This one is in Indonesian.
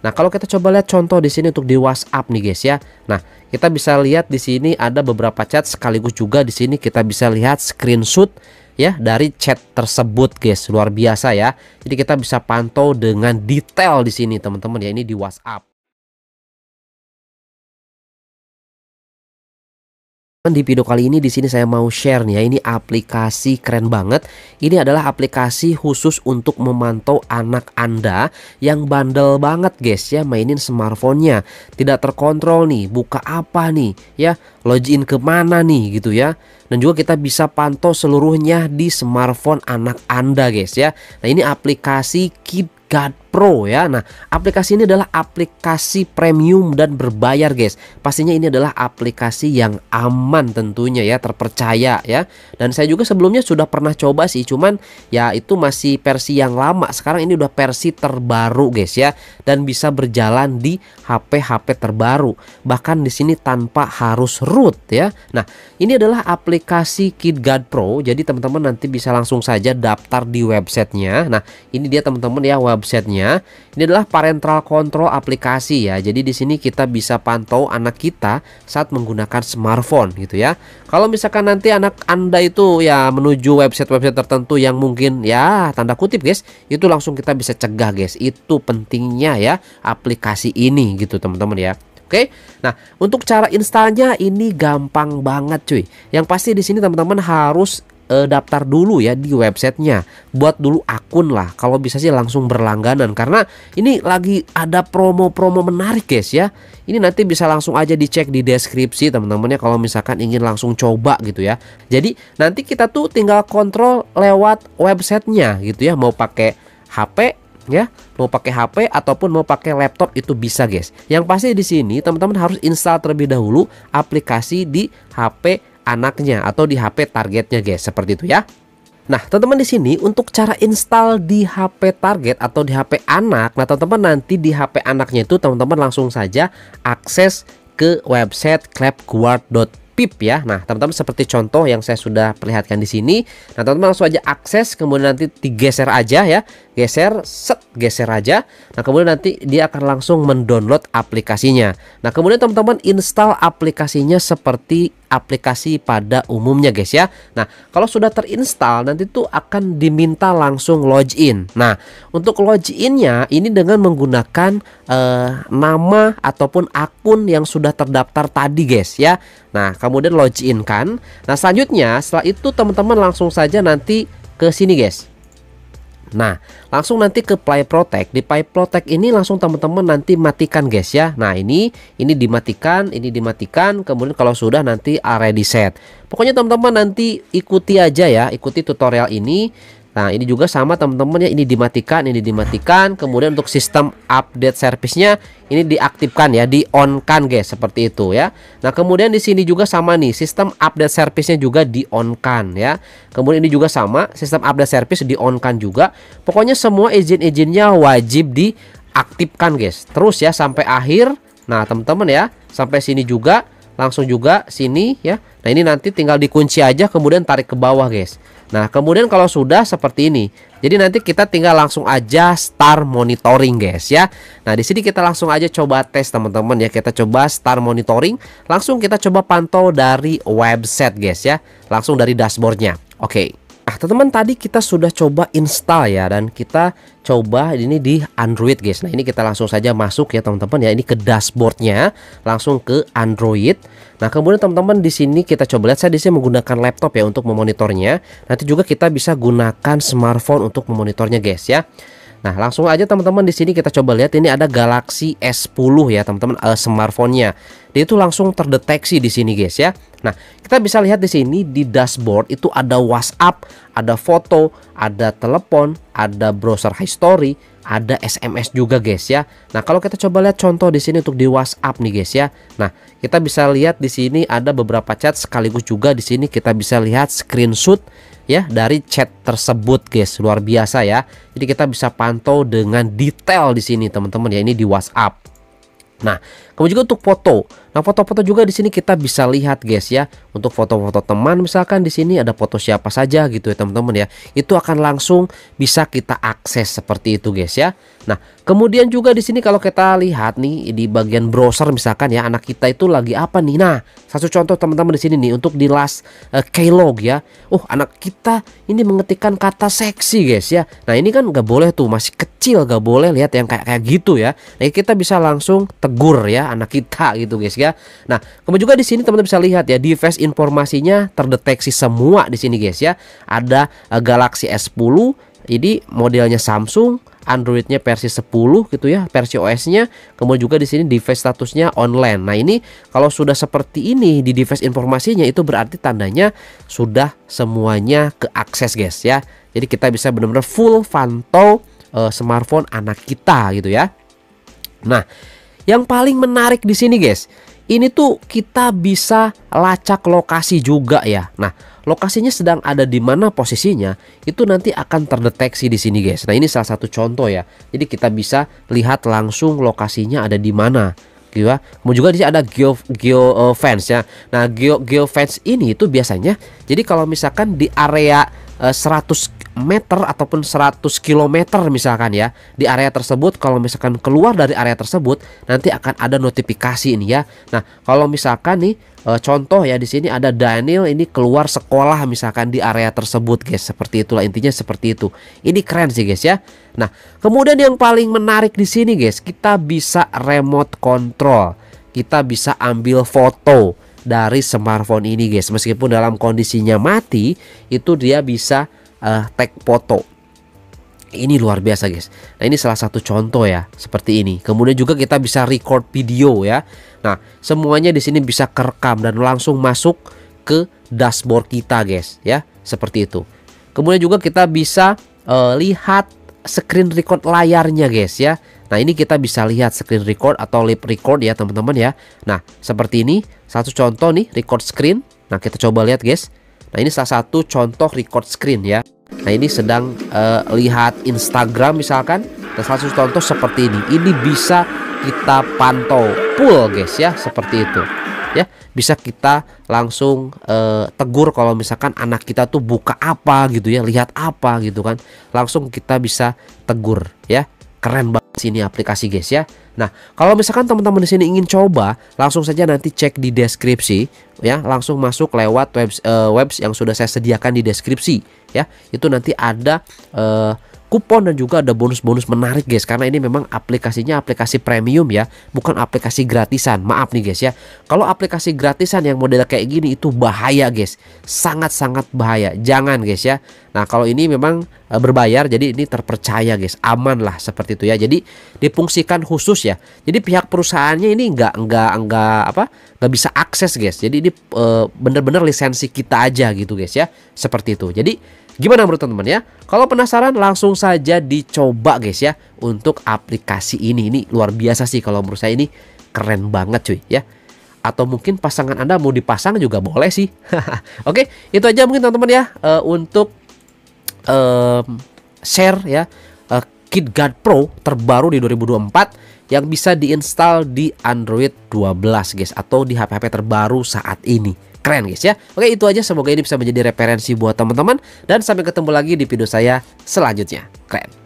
Nah, kalau kita coba lihat contoh di sini untuk di WhatsApp nih guys ya. Nah, kita bisa lihat di sini ada beberapa chat sekaligus juga di sini kita bisa lihat screenshot ya dari chat tersebut guys. Luar biasa ya. Jadi kita bisa pantau dengan detail di sini teman-teman ya ini di WhatsApp. Di video kali ini di sini saya mau share nih ya ini aplikasi keren banget. Ini adalah aplikasi khusus untuk memantau anak Anda yang bandel banget guys ya mainin smartphone-nya. Tidak terkontrol nih, buka apa nih ya, login kemana nih gitu ya. Dan juga kita bisa pantau seluruhnya di smartphone anak Anda guys ya. Nah ini aplikasi KidGuard. Pro ya. Nah, aplikasi ini adalah aplikasi premium dan berbayar, guys. Pastinya ini adalah aplikasi yang aman tentunya ya, terpercaya ya. Dan saya juga sebelumnya sudah pernah coba sih, cuman ya itu masih versi yang lama. Sekarang ini udah versi terbaru, guys ya, dan bisa berjalan di HP-HP terbaru. Bahkan di sini tanpa harus root ya. Nah, ini adalah aplikasi KidGuard Pro. Jadi teman-teman nanti bisa langsung saja daftar di websitenya. Nah, ini dia teman-teman ya websitenya selanjutnya ini adalah parental control aplikasi ya. Jadi di sini kita bisa pantau anak kita saat menggunakan smartphone gitu ya. Kalau misalkan nanti anak Anda itu ya menuju website-website tertentu yang mungkin ya tanda kutip guys, itu langsung kita bisa cegah guys. Itu pentingnya ya aplikasi ini gitu teman-teman ya. Oke. Nah, untuk cara installnya ini gampang banget cuy. Yang pasti di sini teman-teman harus e, daftar dulu ya di websitenya buat dulu akun lah kalau bisa sih langsung berlangganan karena ini lagi ada promo-promo menarik guys ya ini nanti bisa langsung aja dicek di deskripsi teman temannya kalau misalkan ingin langsung coba gitu ya jadi nanti kita tuh tinggal kontrol lewat websitenya gitu ya mau pakai HP ya mau pakai HP ataupun mau pakai laptop itu bisa guys yang pasti di sini teman-teman harus install terlebih dahulu aplikasi di HP anaknya atau di HP targetnya guys, seperti itu ya. Nah, teman-teman di sini untuk cara install di HP target atau di HP anak, nah teman-teman nanti di HP anaknya itu teman-teman langsung saja akses ke website clapguard.pip ya. Nah, teman-teman seperti contoh yang saya sudah perlihatkan di sini. Nah, teman-teman langsung aja akses kemudian nanti digeser aja ya geser, set, geser aja. Nah, kemudian nanti dia akan langsung mendownload aplikasinya. Nah, kemudian teman-teman install aplikasinya seperti aplikasi pada umumnya guys ya. Nah, kalau sudah terinstall nanti tuh akan diminta langsung login. Nah, untuk loginnya ini dengan menggunakan eh, nama ataupun akun yang sudah terdaftar tadi guys ya. Nah, kemudian login kan. Nah, selanjutnya setelah itu teman-teman langsung saja nanti ke sini guys Nah, langsung nanti ke Play Protect. Di Play Protect ini langsung teman-teman nanti matikan guys ya. Nah, ini ini dimatikan, ini dimatikan. Kemudian kalau sudah nanti are reset Pokoknya teman-teman nanti ikuti aja ya, ikuti tutorial ini Nah ini juga sama teman-teman ya ini dimatikan ini dimatikan kemudian untuk sistem update servicenya ini diaktifkan ya di on kan guys seperti itu ya Nah kemudian di sini juga sama nih sistem update servicenya juga di on kan ya kemudian ini juga sama sistem update service di on kan juga pokoknya semua izin-izinnya wajib diaktifkan guys terus ya sampai akhir Nah teman-teman ya sampai sini juga langsung juga sini ya Nah ini nanti tinggal dikunci aja kemudian tarik ke bawah guys Nah, kemudian kalau sudah seperti ini. Jadi nanti kita tinggal langsung aja start monitoring, guys ya. Nah, di sini kita langsung aja coba tes teman-teman ya. Kita coba start monitoring, langsung kita coba pantau dari website, guys ya. Langsung dari dashboardnya. Oke. Okay. Nah, teman-teman tadi kita sudah coba install ya dan kita coba ini di Android guys. Nah, ini kita langsung saja masuk ya teman-teman ya. Ini ke dashboardnya langsung ke Android. Nah, kemudian teman-teman di sini kita coba lihat saya di sini menggunakan laptop ya untuk memonitornya. Nanti juga kita bisa gunakan smartphone untuk memonitornya guys ya. Nah, langsung aja teman-teman di sini kita coba lihat ini ada Galaxy S10 ya, teman-teman uh, smartphone-nya. Dia itu langsung terdeteksi di sini guys ya. Nah, kita bisa lihat di sini di dashboard itu ada WhatsApp, ada foto, ada telepon, ada browser history, ada SMS juga guys ya. Nah, kalau kita coba lihat contoh di sini untuk di WhatsApp nih guys ya. Nah, kita bisa lihat di sini ada beberapa chat sekaligus juga di sini kita bisa lihat screenshot ya dari chat tersebut guys. Luar biasa ya. Jadi kita bisa pantau dengan detail di sini teman-teman ya ini di WhatsApp. Nah, kemudian juga untuk foto. Nah, foto-foto juga di sini kita bisa lihat guys ya. Untuk foto-foto teman misalkan di sini ada foto siapa saja gitu ya teman-teman ya. Itu akan langsung bisa kita akses seperti itu guys ya. Nah, kemudian juga di sini kalau kita lihat nih di bagian browser misalkan ya anak kita itu lagi apa nih. Nah, satu contoh teman-teman di sini nih untuk di last eh, ya. uh, Keylog ya. Oh, anak kita ini mengetikkan kata seksi guys ya. Nah, ini kan nggak boleh tuh, masih kecil nggak boleh lihat yang kayak kayak gitu ya. Nah, kita bisa langsung tegur ya anak kita gitu guys ya. Nah, kemudian juga di sini teman-teman bisa lihat ya, device informasinya terdeteksi semua di sini guys ya. Ada uh, Galaxy S10 jadi modelnya Samsung, Androidnya versi 10 gitu ya, versi OS-nya, kemudian juga di sini device statusnya online. Nah, ini kalau sudah seperti ini di device informasinya itu berarti tandanya sudah semuanya keakses, guys ya. Jadi kita bisa benar-benar full pantau uh, smartphone anak kita gitu ya. Nah, yang paling menarik di sini, guys, ini tuh kita bisa lacak lokasi juga ya. Nah, lokasinya sedang ada di mana posisinya itu nanti akan terdeteksi di sini guys. Nah, ini salah satu contoh ya. Jadi kita bisa lihat langsung lokasinya ada di mana gitu ya. Kemudian juga di sini ada geo geo uh, eh, fence ya. Nah, geo geo fence ini itu biasanya jadi kalau misalkan di area uh, eh, 100 meter ataupun 100 km misalkan ya di area tersebut kalau misalkan keluar dari area tersebut nanti akan ada notifikasi ini ya nah kalau misalkan nih e, contoh ya di sini ada Daniel ini keluar sekolah misalkan di area tersebut guys seperti itulah intinya seperti itu ini keren sih guys ya nah kemudian yang paling menarik di sini guys kita bisa remote control kita bisa ambil foto dari smartphone ini guys meskipun dalam kondisinya mati itu dia bisa uh, tag foto. Ini luar biasa guys. Nah ini salah satu contoh ya seperti ini. Kemudian juga kita bisa record video ya. Nah semuanya di sini bisa kerekam dan langsung masuk ke dashboard kita guys ya seperti itu. Kemudian juga kita bisa uh, lihat screen record layarnya guys ya. Nah ini kita bisa lihat screen record atau lip record ya teman-teman ya. Nah seperti ini satu contoh nih record screen. Nah kita coba lihat guys. Nah ini salah satu contoh record screen ya. Nah ini sedang uh, lihat Instagram misalkan satu contoh seperti ini Ini bisa kita pantau full guys ya Seperti itu ya bisa kita langsung uh, tegur kalau misalkan anak kita tuh buka apa gitu ya lihat apa gitu kan langsung kita bisa tegur ya keren banget sini aplikasi guys ya. Nah, kalau misalkan teman-teman di sini ingin coba, langsung saja nanti cek di deskripsi ya, langsung masuk lewat web uh, eh, webs yang sudah saya sediakan di deskripsi ya. Itu nanti ada uh, kupon dan juga ada bonus-bonus menarik guys karena ini memang aplikasinya aplikasi premium ya bukan aplikasi gratisan maaf nih guys ya kalau aplikasi gratisan yang model kayak gini itu bahaya guys sangat-sangat bahaya jangan guys ya nah kalau ini memang e, berbayar jadi ini terpercaya guys aman lah seperti itu ya jadi dipungsikan khusus ya jadi pihak perusahaannya ini enggak enggak enggak apa enggak bisa akses guys jadi ini e, bener-bener lisensi kita aja gitu guys ya seperti itu jadi Gimana menurut teman-teman ya? Kalau penasaran langsung saja dicoba guys ya untuk aplikasi ini. Ini luar biasa sih kalau menurut saya ini keren banget cuy ya atau mungkin pasangan Anda mau dipasang juga boleh sih. Oke, itu aja mungkin teman-teman ya eh, untuk share ya uh, eh, Guard Pro terbaru di 2024 yang bisa diinstal di Android 12 guys atau di HP-HP terbaru saat ini keren guys ya. Oke itu aja semoga ini bisa menjadi referensi buat teman-teman dan sampai ketemu lagi di video saya selanjutnya. Keren.